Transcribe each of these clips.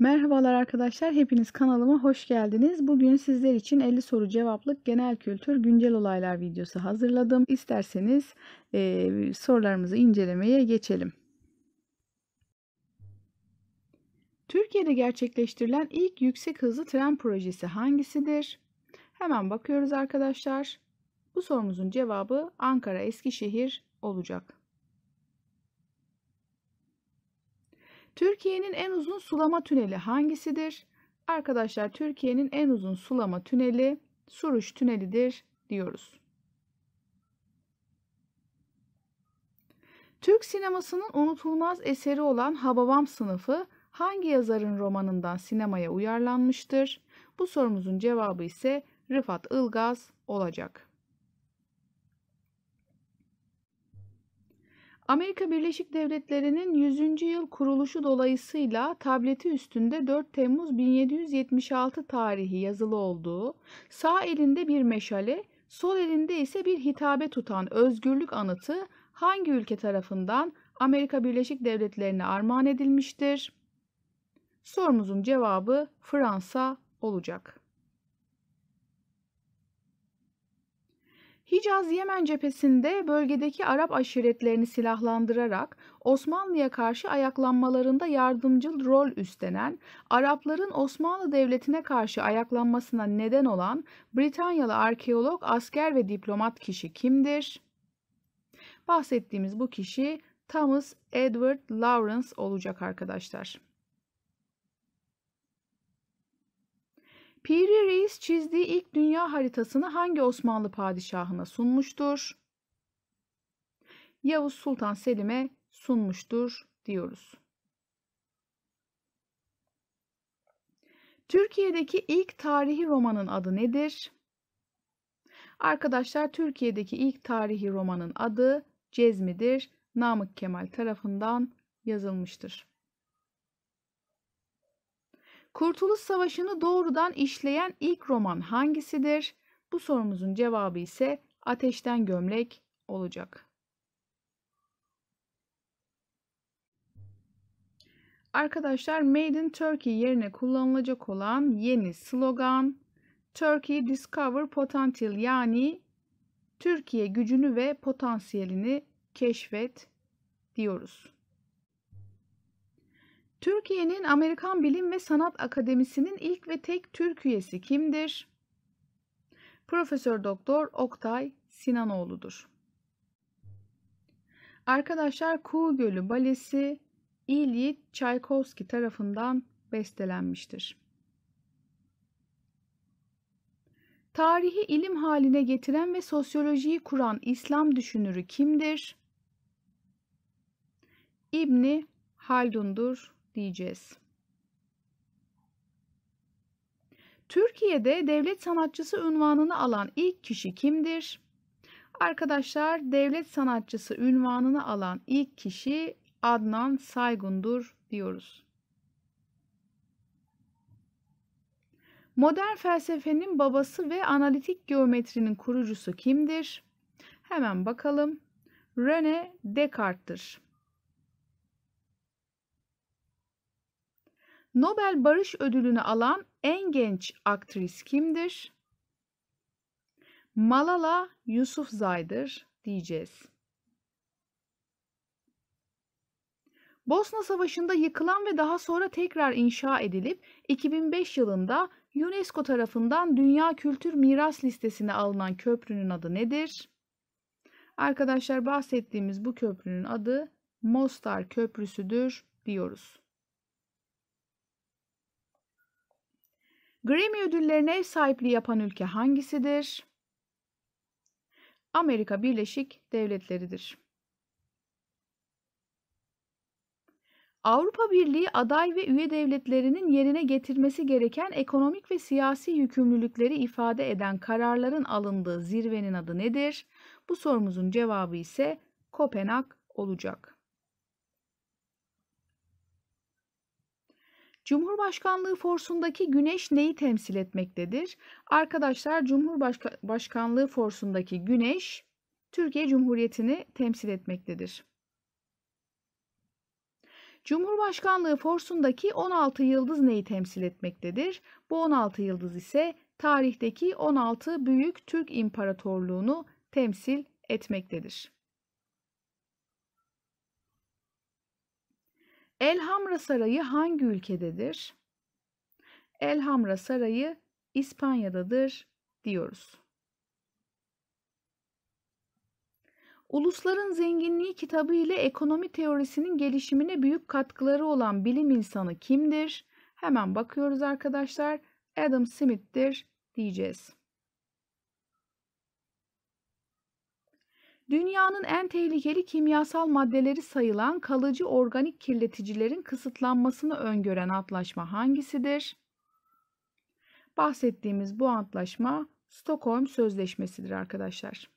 Merhabalar arkadaşlar, hepiniz kanalıma hoş geldiniz. Bugün sizler için 50 soru cevaplık genel kültür güncel olaylar videosu hazırladım. İsterseniz e, sorularımızı incelemeye geçelim. Türkiye'de gerçekleştirilen ilk yüksek hızlı tren projesi hangisidir? Hemen bakıyoruz arkadaşlar. Bu sorumuzun cevabı Ankara Eskişehir olacak. Türkiye'nin en uzun sulama tüneli hangisidir? Arkadaşlar Türkiye'nin en uzun sulama tüneli Suruç Tüneli'dir diyoruz. Türk sinemasının unutulmaz eseri olan Hababam sınıfı hangi yazarın romanından sinemaya uyarlanmıştır? Bu sorumuzun cevabı ise Rıfat Ilgaz olacak. Amerika Birleşik Devletleri'nin 100. yıl kuruluşu dolayısıyla tableti üstünde 4 Temmuz 1776 tarihi yazılı olduğu, sağ elinde bir meşale, sol elinde ise bir hitabe tutan özgürlük anıtı hangi ülke tarafından Amerika Birleşik Devletleri'ne armağan edilmiştir? Sorumuzun cevabı Fransa olacak. Hicaz-Yemen cephesinde bölgedeki Arap aşiretlerini silahlandırarak Osmanlı'ya karşı ayaklanmalarında yardımcı rol üstlenen, Arapların Osmanlı Devleti'ne karşı ayaklanmasına neden olan Britanyalı arkeolog, asker ve diplomat kişi kimdir? Bahsettiğimiz bu kişi Thomas Edward Lawrence olacak arkadaşlar. Piri Reis çizdiği ilk dünya haritasını hangi Osmanlı padişahına sunmuştur? Yavuz Sultan Selim'e sunmuştur diyoruz. Türkiye'deki ilk tarihi romanın adı nedir? Arkadaşlar Türkiye'deki ilk tarihi romanın adı Cezmi'dir. Namık Kemal tarafından yazılmıştır. Kurtuluş Savaşı'nı doğrudan işleyen ilk roman hangisidir? Bu sorumuzun cevabı ise Ateşten Gömlek olacak. Arkadaşlar Made in Turkey yerine kullanılacak olan yeni slogan Turkey Discover Potential yani Türkiye gücünü ve potansiyelini keşfet diyoruz. Türkiye'nin Amerikan Bilim ve Sanat Akademisi'nin ilk ve tek Türk üyesi kimdir? Profesör Doktor Oktay Sinanoğlu'dur. Arkadaşlar Kuğu Gölü Balesi İlyit Çaykovski tarafından bestelenmiştir. Tarihi ilim haline getiren ve sosyolojiyi kuran İslam düşünürü kimdir? İbni Haldun'dur diyeceğiz. Türkiye'de devlet sanatçısı unvanını alan ilk kişi kimdir? Arkadaşlar devlet sanatçısı unvanını alan ilk kişi Adnan Saygun'dur diyoruz. Modern felsefenin babası ve analitik geometrinin kurucusu kimdir? Hemen bakalım. Rene Descartes'tir. Nobel Barış Ödülünü alan en genç aktris kimdir? Malala Yusufzay'dır diyeceğiz. Bosna Savaşı'nda yıkılan ve daha sonra tekrar inşa edilip 2005 yılında UNESCO tarafından Dünya Kültür Miras listesine alınan köprünün adı nedir? Arkadaşlar bahsettiğimiz bu köprünün adı Mostar Köprüsü'dür diyoruz. Grammy ödüllerine ev sahipliği yapan ülke hangisidir? Amerika Birleşik Devletleri'dir. Avrupa Birliği aday ve üye devletlerinin yerine getirmesi gereken ekonomik ve siyasi yükümlülükleri ifade eden kararların alındığı zirvenin adı nedir? Bu sorumuzun cevabı ise Kopenhag olacak. Cumhurbaşkanlığı forsundaki güneş neyi temsil etmektedir? Arkadaşlar Cumhurbaşkanlığı forsundaki güneş Türkiye Cumhuriyeti'ni temsil etmektedir. Cumhurbaşkanlığı forsundaki 16 yıldız neyi temsil etmektedir? Bu 16 yıldız ise tarihteki 16 büyük Türk İmparatorluğunu temsil etmektedir. Elhamra Sarayı hangi ülkededir? Elhamra Sarayı İspanya'dadır diyoruz. Ulusların Zenginliği kitabı ile ekonomi teorisinin gelişimine büyük katkıları olan bilim insanı kimdir? Hemen bakıyoruz arkadaşlar. Adam Smith'tir diyeceğiz. Dünyanın en tehlikeli kimyasal maddeleri sayılan kalıcı organik kirleticilerin kısıtlanmasını öngören antlaşma hangisidir? Bahsettiğimiz bu antlaşma Stockholm Sözleşmesi'dir arkadaşlar.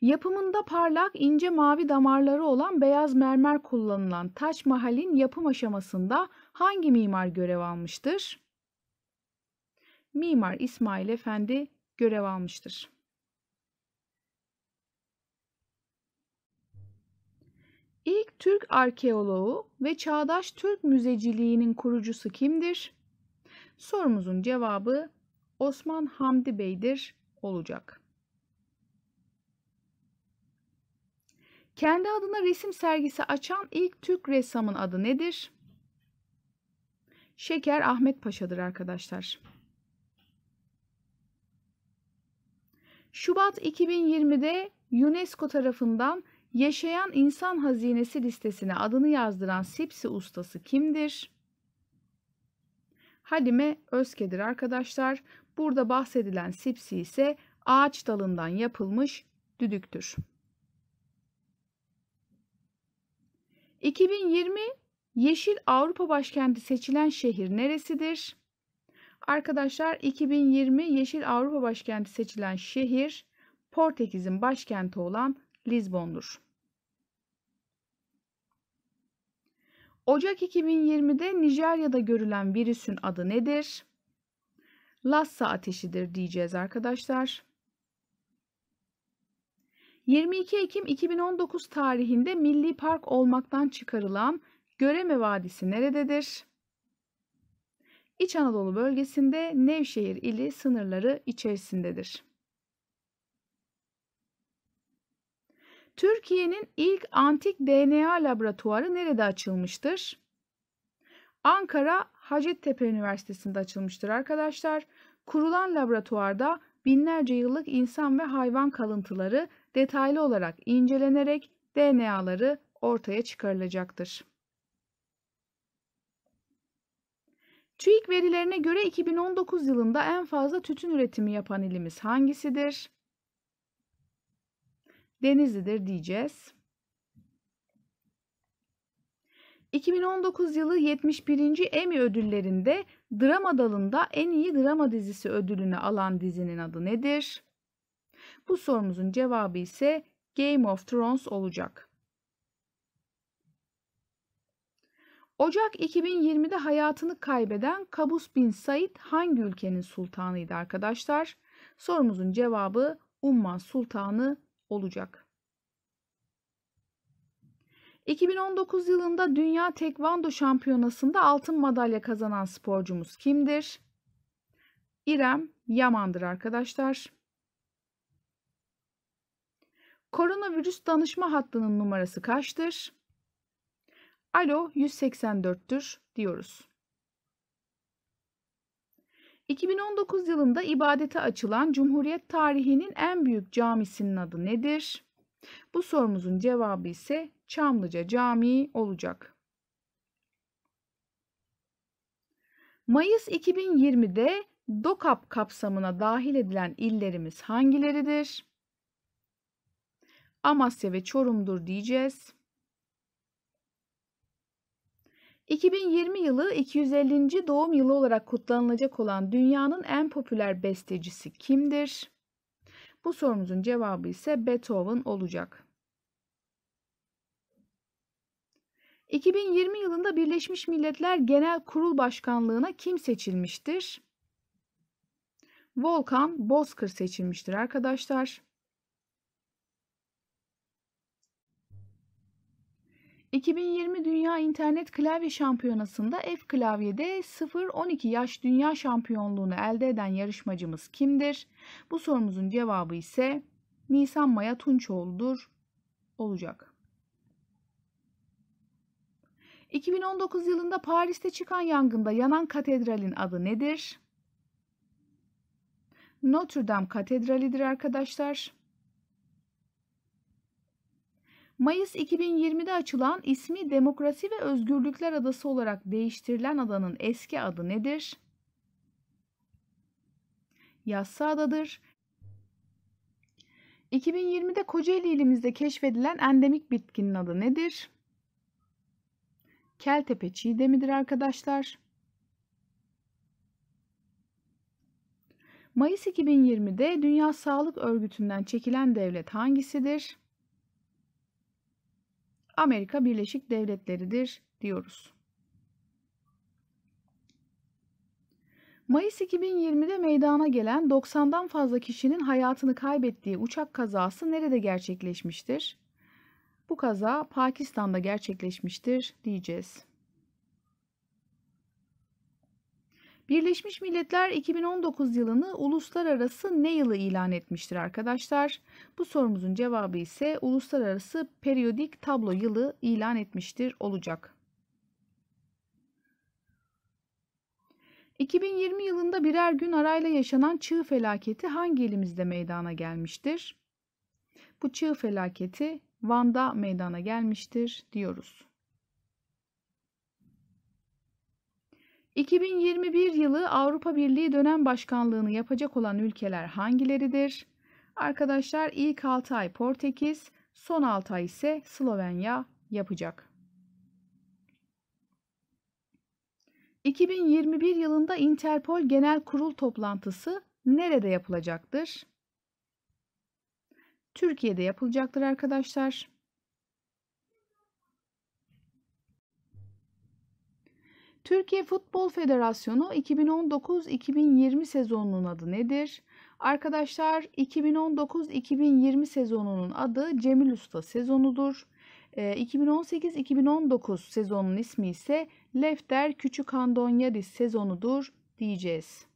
Yapımında parlak ince mavi damarları olan beyaz mermer kullanılan Taç Mahal'in yapım aşamasında hangi mimar görev almıştır? Mimar İsmail Efendi görev almıştır. İlk Türk arkeoloğu ve çağdaş Türk müzeciliğinin kurucusu kimdir? Sorumuzun cevabı Osman Hamdi Bey'dir olacak. Kendi adına resim sergisi açan ilk Türk ressamın adı nedir? Şeker Ahmet Paşa'dır arkadaşlar. Şubat 2020'de UNESCO tarafından Yaşayan insan Hazinesi listesine adını yazdıran Sipsi ustası kimdir? Halime Özkedir arkadaşlar. Burada bahsedilen Sipsi ise ağaç dalından yapılmış düdüktür. 2020 Yeşil Avrupa Başkenti seçilen şehir neresidir? Arkadaşlar 2020 Yeşil Avrupa Başkenti seçilen şehir Portekiz'in başkenti olan Lizbon'dur. Ocak 2020'de Nijerya'da görülen virüsün adı nedir? Lassa ateşidir diyeceğiz arkadaşlar. 22 Ekim 2019 tarihinde milli park olmaktan çıkarılan Göreme Vadisi nerededir? İç Anadolu bölgesinde Nevşehir ili sınırları içerisindedir. Türkiye'nin ilk antik DNA laboratuvarı nerede açılmıştır? Ankara Hacettepe Üniversitesi'nde açılmıştır arkadaşlar. Kurulan laboratuvarda binlerce yıllık insan ve hayvan kalıntıları detaylı olarak incelenerek DNA'ları ortaya çıkarılacaktır. TÜİK verilerine göre 2019 yılında en fazla tütün üretimi yapan ilimiz hangisidir? Denizli'dir diyeceğiz. 2019 yılı 71. Emmy ödüllerinde drama dalında en iyi drama dizisi ödülünü alan dizinin adı nedir? Bu sorumuzun cevabı ise Game of Thrones olacak. Ocak 2020'de hayatını kaybeden Kabus bin Said hangi ülkenin sultanıydı arkadaşlar? Sorumuzun cevabı Umman Sultanı olacak. 2019 yılında Dünya Tekvando Şampiyonası'nda altın madalya kazanan sporcumuz kimdir? İrem Yaman'dır arkadaşlar. Koronavirüs danışma hattının numarası kaçtır? Alo 184'tür diyoruz. 2019 yılında ibadete açılan Cumhuriyet tarihinin en büyük camisinin adı nedir? Bu sorumuzun cevabı ise Çamlıca Camii olacak. Mayıs 2020'de DOKAP kapsamına dahil edilen illerimiz hangileridir? Amasya ve Çorum'dur diyeceğiz. 2020 yılı 250. doğum yılı olarak kutlanılacak olan dünyanın en popüler bestecisi kimdir? Bu sorumuzun cevabı ise Beethoven olacak. 2020 yılında Birleşmiş Milletler Genel Kurul Başkanlığına kim seçilmiştir? Volkan Bozkır seçilmiştir arkadaşlar. 2020 Dünya İnternet Klavye Şampiyonası'nda F klavyede 0-12 yaş dünya şampiyonluğunu elde eden yarışmacımız kimdir? Bu sorumuzun cevabı ise Nisan Maya Tunçoğlu'dur olacak. 2019 yılında Paris'te çıkan yangında yanan katedralin adı nedir? Notre Dame Katedrali'dir arkadaşlar. Mayıs 2020'de açılan ismi Demokrasi ve Özgürlükler Adası olarak değiştirilen adanın eski adı nedir? Yassı Adadır. 2020'de Kocaeli ilimizde keşfedilen endemik bitkinin adı nedir? Keltepe çiğdemidir arkadaşlar. Mayıs 2020'de Dünya Sağlık Örgütü'nden çekilen devlet hangisidir? Amerika Birleşik Devletleri'dir diyoruz. Mayıs 2020'de meydana gelen 90'dan fazla kişinin hayatını kaybettiği uçak kazası nerede gerçekleşmiştir? Bu kaza Pakistan'da gerçekleşmiştir diyeceğiz. Birleşmiş Milletler 2019 yılını uluslararası ne yılı ilan etmiştir arkadaşlar? Bu sorumuzun cevabı ise uluslararası periyodik tablo yılı ilan etmiştir olacak. 2020 yılında birer gün arayla yaşanan çığ felaketi hangi elimizde meydana gelmiştir? Bu çığ felaketi Van'da meydana gelmiştir diyoruz. 2021 yılı Avrupa Birliği dönem başkanlığını yapacak olan ülkeler hangileridir? Arkadaşlar ilk 6 ay Portekiz, son 6 ay ise Slovenya yapacak. 2021 yılında Interpol Genel Kurul toplantısı nerede yapılacaktır? Türkiye'de yapılacaktır arkadaşlar. Türkiye Futbol Federasyonu 2019-2020 sezonunun adı nedir? Arkadaşlar 2019-2020 sezonunun adı Cemil Usta sezonudur. 2018-2019 ee, sezonun ismi ise Lefter Küçük Andonyadis sezonudur diyeceğiz.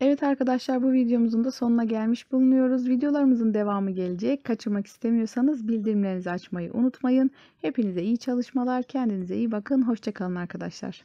Evet arkadaşlar bu videomuzun da sonuna gelmiş bulunuyoruz. Videolarımızın devamı gelecek. Kaçırmak istemiyorsanız bildirimlerinizi açmayı unutmayın. Hepinize iyi çalışmalar, kendinize iyi bakın. Hoşçakalın arkadaşlar.